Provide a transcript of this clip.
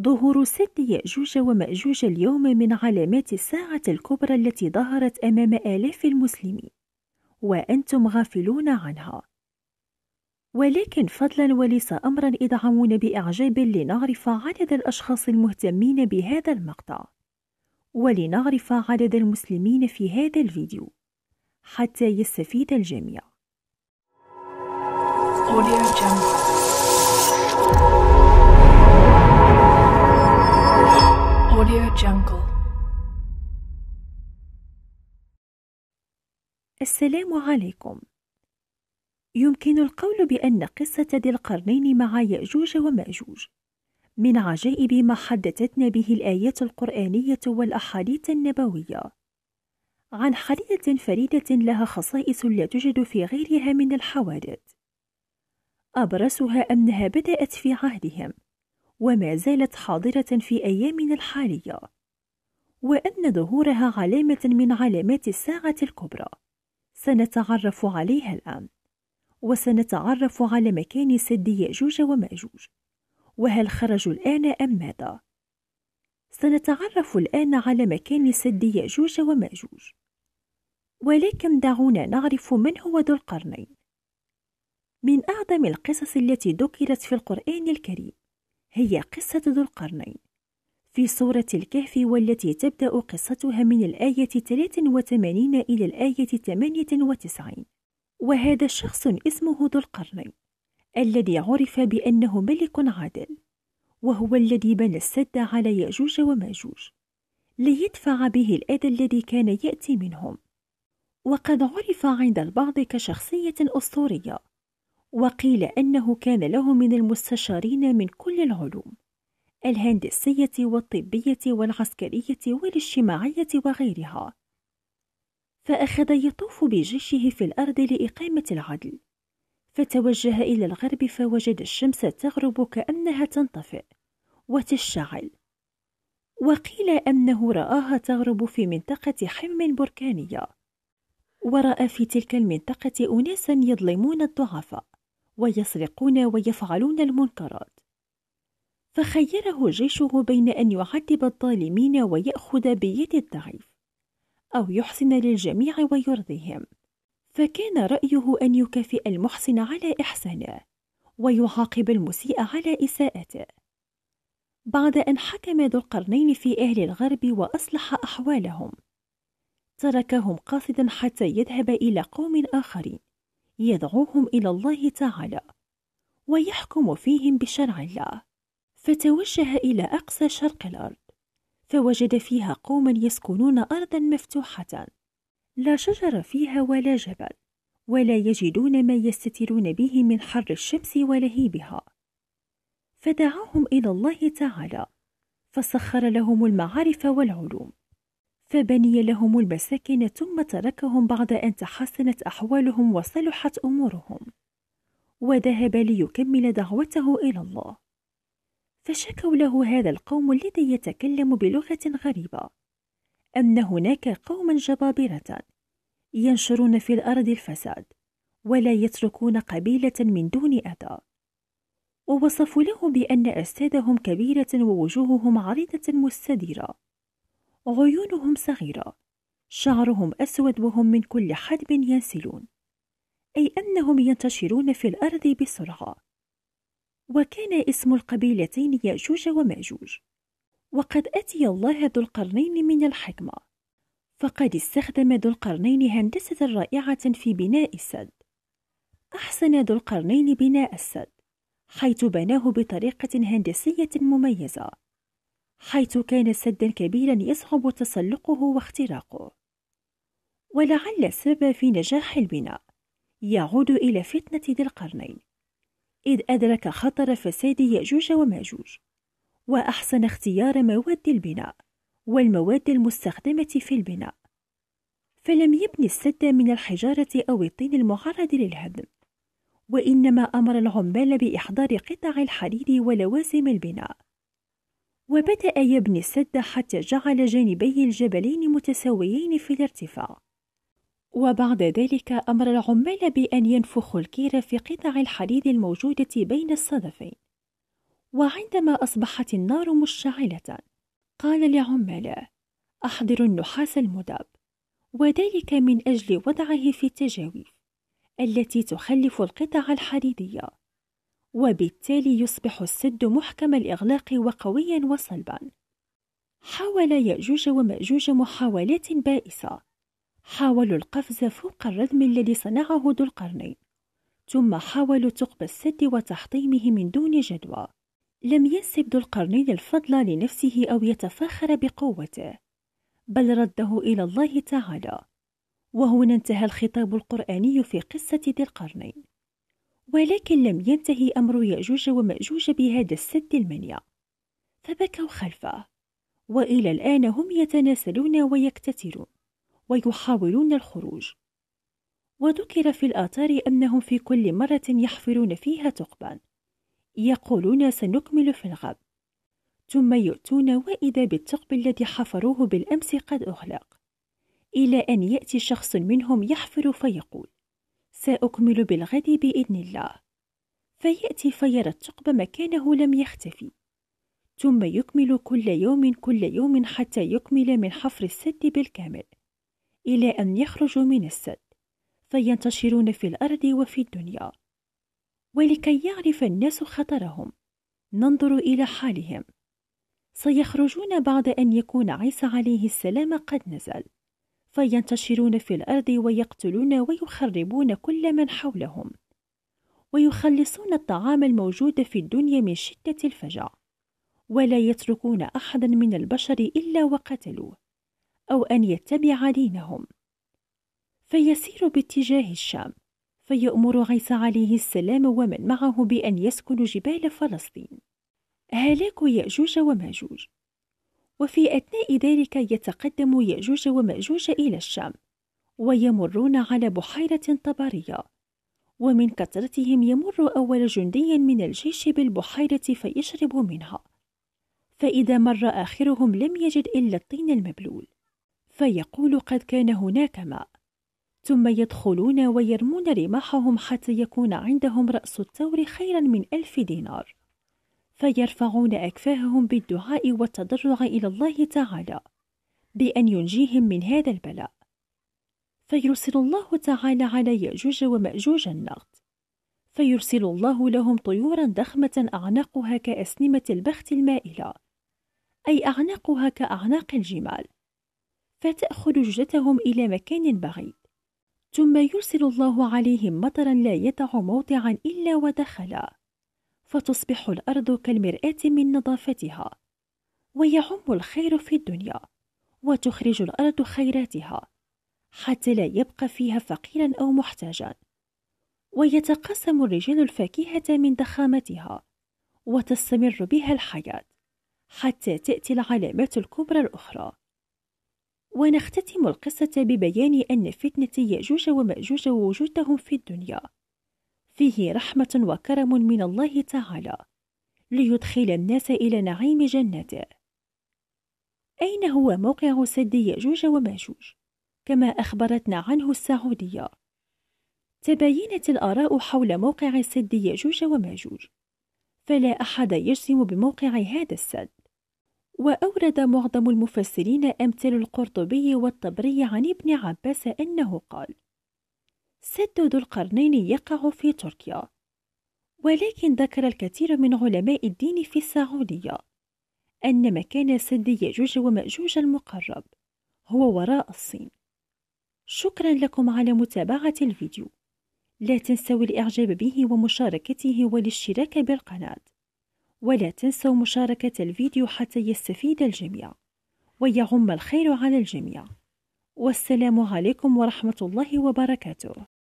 ظهور سد يأجوج ومأجوج اليوم من علامات الساعة الكبرى التي ظهرت أمام آلاف المسلمين، وأنتم غافلون عنها. ولكن فضلا وليس أمرا ادعمونا بإعجاب لنعرف عدد الأشخاص المهتمين بهذا المقطع، ولنعرف عدد المسلمين في هذا الفيديو، حتى يستفيد الجميع. Audio Jungle. Audio Jungle السلام عليكم يمكن القول بأن قصة ذي القرنين مع يأجوج ومأجوج من عجائب ما حدثتنا به الآيات القرآنية والأحاديث النبوية عن حادثة فريدة لها خصائص لا توجد في غيرها من الحوادث أبرزها أنها بدأت في عهدهم وما زالت حاضرة في أيامنا الحالية، وأن ظهورها علامة من علامات الساعة الكبرى، سنتعرف عليها الآن، وسنتعرف على مكان سد يأجوج ومأجوج، وهل خرجوا الآن أم ماذا؟ سنتعرف الآن على مكان سد يأجوج ومأجوج، ولكن دعونا نعرف من هو ذو القرنين. من أعظم القصص التي ذكرت في القرآن الكريم هي قصة ذو القرنين في سورة الكهف والتي تبدأ قصتها من الآية 83 إلى الآية 98 وهذا شخص اسمه ذو القرنين الذي عرف بأنه ملك عادل وهو الذي بنى السد على يأجوج وماجوج ليدفع به الأذى الذي كان يأتي منهم وقد عرف عند البعض كشخصية أسطورية وقيل أنه كان له من المستشارين من كل العلوم الهندسية والطبية والعسكرية والاجتماعية وغيرها فأخذ يطوف بجيشه في الأرض لإقامة العدل فتوجه إلى الغرب فوجد الشمس تغرب كأنها تنطفئ وتشتعل وقيل أنه رآها تغرب في منطقة حم بركانية ورأى في تلك المنطقة أناسا يظلمون الضعفاء ويسرقون ويفعلون المنكرات فخيره جيشه بين أن يعذب الظالمين ويأخذ بيد الضعيف أو يحسن للجميع ويرضيهم فكان رأيه أن يكافئ المحسن على إحسانه ويعاقب المسيء على إساءته بعد أن حكم ذو القرنين في أهل الغرب وأصلح أحوالهم تركهم قاصدا حتى يذهب إلى قوم آخرين يدعوهم إلى الله تعالى ويحكم فيهم بشرع الله فتوجه إلى أقصى شرق الأرض فوجد فيها قوما يسكنون أرضا مفتوحة لا شجر فيها ولا جبل ولا يجدون ما يستترون به من حر الشمس ولهيبها فدعاهم إلى الله تعالى فسخر لهم المعارف والعلوم فبني لهم المساكن ثم تركهم بعد أن تحسنت أحوالهم وصلحت أمورهم وذهب ليكمل دعوته إلى الله فشكوا له هذا القوم الذي يتكلم بلغة غريبة أن هناك قوما جبابرة ينشرون في الأرض الفساد ولا يتركون قبيلة من دون أذى ووصفوا له بأن أجسادهم كبيرة ووجوههم عريضة مستديرة عيونهم صغيرة شعرهم أسود وهم من كل حدب ينسلون أي أنهم ينتشرون في الأرض بسرعة وكان اسم القبيلتين يأجوج ومأجوج وقد أتي الله ذو القرنين من الحكمة فقد استخدم ذو القرنين هندسة رائعة في بناء السد أحسن ذو القرنين بناء السد حيث بناه بطريقة هندسية مميزة حيث كان سدا كبيرا يصعب تسلقه واختراقه ولعل السبب في نجاح البناء يعود إلى فتنة ذي القرنين إذ أدرك خطر فساد يأجوج وماجوج وأحسن اختيار مواد البناء والمواد المستخدمة في البناء فلم يبني السد من الحجارة أو الطين المعرض للهدم وإنما أمر العمال بإحضار قطع الحديد ولوازم البناء وبدأ يبني السد حتى جعل جانبي الجبلين متساويين في الارتفاع وبعد ذلك أمر العمال بأن ينفخوا الكير في قطع الحديد الموجودة بين الصدفين وعندما أصبحت النار مشتعلة قال لعماله أحضروا النحاس المذاب وذلك من أجل وضعه في التجاويف التي تخلف القطع الحديدية وبالتالي يصبح السد محكم الإغلاق وقويا وصلبا حاول يأجوج ومأجوج محاولات بائسة حاولوا القفز فوق الردم الذي صنعه ذو القرنين ثم حاولوا ثقب السد وتحطيمه من دون جدوى لم ينسب ذو القرنين الفضل لنفسه أو يتفاخر بقوته بل رده إلى الله تعالى وهنا انتهى الخطاب القرآني في قصة ذي القرنين ولكن لم ينتهي أمر يأجوج ومأجوج بهذا السد المنيع فبكوا خلفه وإلى الآن هم يتناسلون ويكتترون ويحاولون الخروج وذكر في الآثار أنهم في كل مرة يحفرون فيها ثقبا يقولون سنكمل في الغد ثم يؤتون وإذا بالثقب الذي حفروه بالأمس قد أغلق إلى أن يأتي شخص منهم يحفر فيقول سأكمل بالغد بإذن الله فيأتي فيرى الثقب مكانه لم يختفي ثم يكمل كل يوم كل يوم حتى يكمل من حفر السد بالكامل إلى أن يخرجوا من السد فينتشرون في الأرض وفي الدنيا ولكي يعرف الناس خطرهم ننظر إلى حالهم سيخرجون بعد أن يكون عيسى عليه السلام قد نزل فينتشرون في الارض ويقتلون ويخربون كل من حولهم ويخلصون الطعام الموجود في الدنيا من شده الفجع ولا يتركون احدا من البشر الا وقتلوه او ان يتبع دينهم فيسير باتجاه الشام فيأمر عيسى عليه السلام ومن معه بأن يسكنوا جبال فلسطين هلاك يأجوج وماجوج وفي أثناء ذلك يتقدم يأجوج ومأجوج إلى الشام ويمرون على بحيرة طبرية ومن كثرتهم يمر أول جندي من الجيش بالبحيرة فيشرب منها فإذا مر آخرهم لم يجد إلا الطين المبلول فيقول قد كان هناك ماء ثم يدخلون ويرمون رماحهم حتى يكون عندهم رأس الثور خيرا من ألف دينار فيرفعون أكفاههم بالدعاء والتضرع إلى الله تعالى بأن ينجيهم من هذا البلاء فيرسل الله تعالى على يأجوج ومأجوج النقد فيرسل الله لهم طيورا ضخمة أعناقها كأسنمة البخت المائلة أي أعناقها كأعناق الجمال فتأخذ جثتهم إلى مكان بعيد ثم يرسل الله عليهم مطرا لا يدع موضعا إلا ودخلا فتصبح الأرض كالمرآة من نظافتها ويعم الخير في الدنيا وتخرج الأرض خيراتها حتى لا يبقى فيها فقيرا أو محتاجا ويتقاسم الرجال الفاكهة من ضخامتها وتستمر بها الحياة حتى تأتي العلامات الكبرى الأخرى ونختتم القصة ببيان أن فتنة يأجوج ومأجوج وجودهم في الدنيا فيه رحمة وكرم من الله تعالى ليدخل الناس إلى نعيم جنته أين هو موقع سد يأجوج وماجوج؟ كما أخبرتنا عنه السعودية تباينت الآراء حول موقع سد يأجوج وماجوج فلا أحد يجزم بموقع هذا السد وأورد معظم المفسرين أمثال القرطبي والطبري عن ابن عباس أنه قال سد ذو القرنين يقع في تركيا ولكن ذكر الكثير من علماء الدين في السعودية أن مكان سد يجوج ومأجوج المقرب هو وراء الصين شكرا لكم على متابعة الفيديو لا تنسوا الإعجاب به ومشاركته والاشتراك بالقناة ولا تنسوا مشاركة الفيديو حتى يستفيد الجميع ويعم الخير على الجميع والسلام عليكم ورحمة الله وبركاته